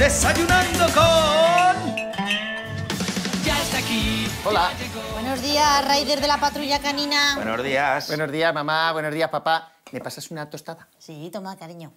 Desayunando con... Ya está aquí. Hola. Buenos días, Raider de la patrulla canina. Buenos días. Buenos días, mamá. Buenos días, papá. ¿Me pasas una tostada? Sí, toma, cariño.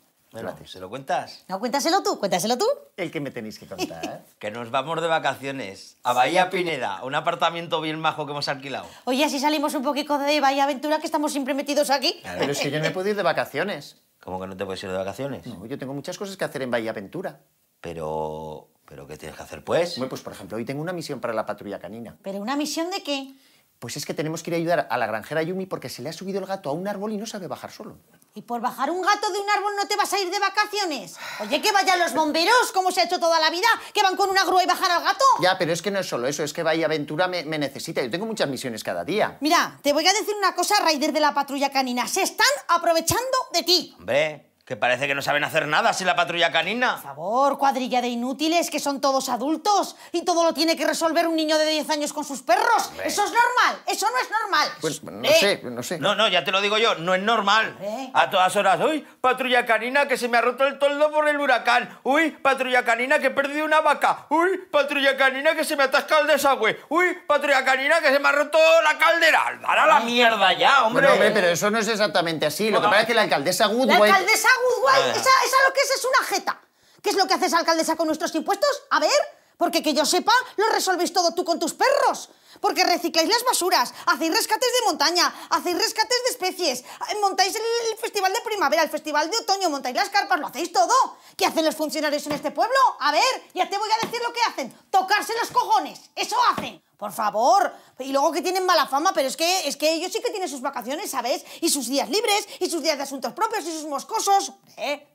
¿se lo cuentas? No, cuéntaselo tú, cuéntaselo tú. El que me tenéis que contar. que nos vamos de vacaciones a Bahía Pineda, un apartamento bien majo que hemos alquilado. Oye, así salimos un poquito de Bahía Aventura, que estamos siempre metidos aquí. Pero es que yo no he podido ir de vacaciones. ¿Cómo que no te puedes ir de vacaciones? No, yo tengo muchas cosas que hacer en Bahía Aventura. Pero, pero ¿qué tienes que hacer, pues? pues por ejemplo, hoy tengo una misión para la patrulla canina. ¿Pero una misión de qué? Pues es que tenemos que ir a ayudar a la granjera Yumi porque se le ha subido el gato a un árbol y no sabe bajar solo. ¿Y por bajar un gato de un árbol no te vas a ir de vacaciones? Oye, que vayan los bomberos, como se ha hecho toda la vida, que van con una grúa y bajar al gato. Ya, pero es que no es solo eso, es que vaya Aventura me, me necesita. Yo tengo muchas misiones cada día. Mira, te voy a decir una cosa, Raider de la Patrulla Canina. Se están aprovechando de ti. Hombre, que parece que no saben hacer nada sin la patrulla canina. Por favor, cuadrilla de inútiles, que son todos adultos y todo lo tiene que resolver un niño de 10 años con sus perros. Eso es normal, eso no es normal. Pues no eh. sé, no sé. No, no, ya te lo digo yo, no es normal. A todas horas, uy, patrulla canina, que se me ha roto el toldo por el huracán. Uy, patrulla canina, que he perdido una vaca. Uy, patrulla canina, que se me ha atascado el desagüe. Uy, patrulla canina, que se me ha roto la caldera. Dará la ah. mierda ya, hombre. pero eso no es exactamente así. lo que pasa es que la alcaldesa Goodway... alcaldesa Ah. esa, esa lo que es es una jeta. ¿Qué es lo que haces esa alcaldesa con nuestros impuestos? A ver, porque que yo sepa, lo resolvéis todo tú con tus perros. Porque recicláis las basuras, hacéis rescates de montaña, hacéis rescates de especies, eh, montáis el festival de primavera, el festival de otoño, montáis las carpas, lo hacéis todo. ¿Qué hacen los funcionarios en este pueblo? A ver, ya te voy a decir lo que hacen. Tocarse los cojones. Eso hacen. Por favor. Y luego que tienen mala fama, pero es que, es que ellos sí que tienen sus vacaciones, ¿sabes? Y sus días libres, y sus días de asuntos propios, y sus moscosos. ¿Eh?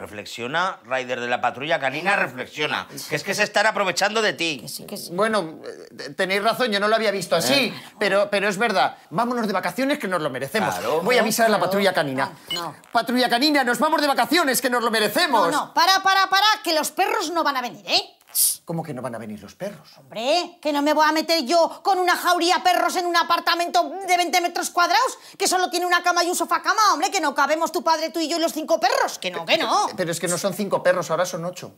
Reflexiona, Rider de la patrulla canina, reflexiona. Que es que se están aprovechando de ti. Bueno, eh, tenéis razón, yo no lo había visto así, eh. pero, pero es verdad. Vámonos de vacaciones que nos lo merecemos. Voy a avisar a la patrulla canina. Patrulla canina, nos vamos de vacaciones que nos lo merecemos. No, no, para, para, para, que los perros no van a venir, ¿eh? ¿Cómo que no van a venir los perros? Hombre, que no me voy a meter yo con una jauría perros en un apartamento de 20 metros cuadrados que solo tiene una cama y un sofá cama, hombre, que no cabemos tu padre, tú y yo y los cinco perros. Que no, que no. Pero, es que no son cinco perros, ahora son ocho.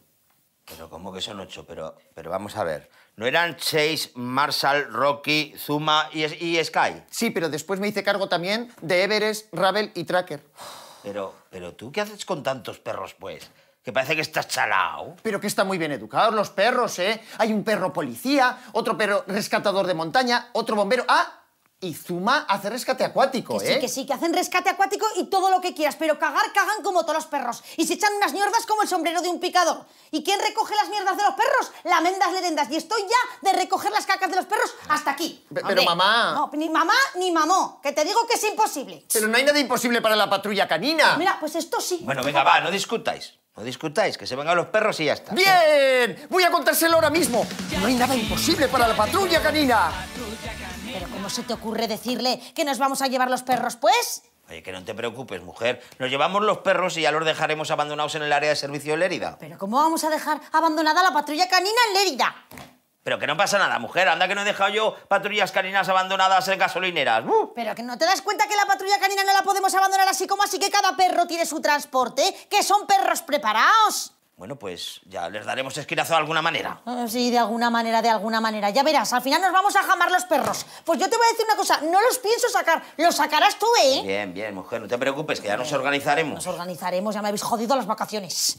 Pero ¿cómo que son ocho? Pero, pero vamos a ver. ¿No eran Chase, Marshall, Rocky, Zuma y, Sky? Sí, pero después me hice cargo también de Everest, Ravel y Tracker. Pero, pero tú, ¿qué haces con tantos perros, pues? que parece que estás chalao. Pero que están muy bien educados los perros, ¿eh? Hay un perro policía, otro perro rescatador de montaña, otro bombero. ¡Ah! y Zuma hace rescate acuático, que ¿eh? Sí, que sí, que hacen rescate acuático y todo lo que quieras, pero cagar cagan como todos los perros. Y se echan unas mierdas como el sombrero de un picador. ¿Y quién recoge las mierdas de los perros? Lamendas lerendas. Y estoy ya de recoger las cacas de los perros hasta aquí. pero mamá... No, ni mamá ni mamó, que te digo que es imposible. Pero no hay nada imposible para la patrulla canina. mira, pues esto sí. Bueno, venga, va, no discutáis. No discutáis, que se a los perros y ya está. ¡Bien! Voy a contárselo ahora mismo. No hay nada imposible para la patrulla canina. ¿Pero cómo se te ocurre decirle que nos vamos a llevar los perros, pues? Oye, que no te preocupes, mujer. Nos llevamos los perros y ya los dejaremos abandonados en el área de servicio de Lérida. ¿Pero cómo vamos a dejar abandonada la patrulla canina en Lérida? Pero que no pasa nada, mujer. Anda que no he dejado yo patrullas caninas abandonadas en gasolineras. ¡Uh! Pero que no te das cuenta que la patrulla canina no la podemos abandonar así como así que cada perro tiene su transporte, que son perros preparados. Bueno, pues ya les daremos esquinazo de alguna manera. Ah, sí, de alguna manera, de alguna manera. Ya verás, al final nos vamos a jamar los perros. Pues yo te voy a decir una cosa, no los pienso sacar, los sacarás tú, ¿eh? Bien, bien, mujer, no te preocupes, que ya nos organizaremos. Nos organizaremos, ya me habéis jodido las vacaciones.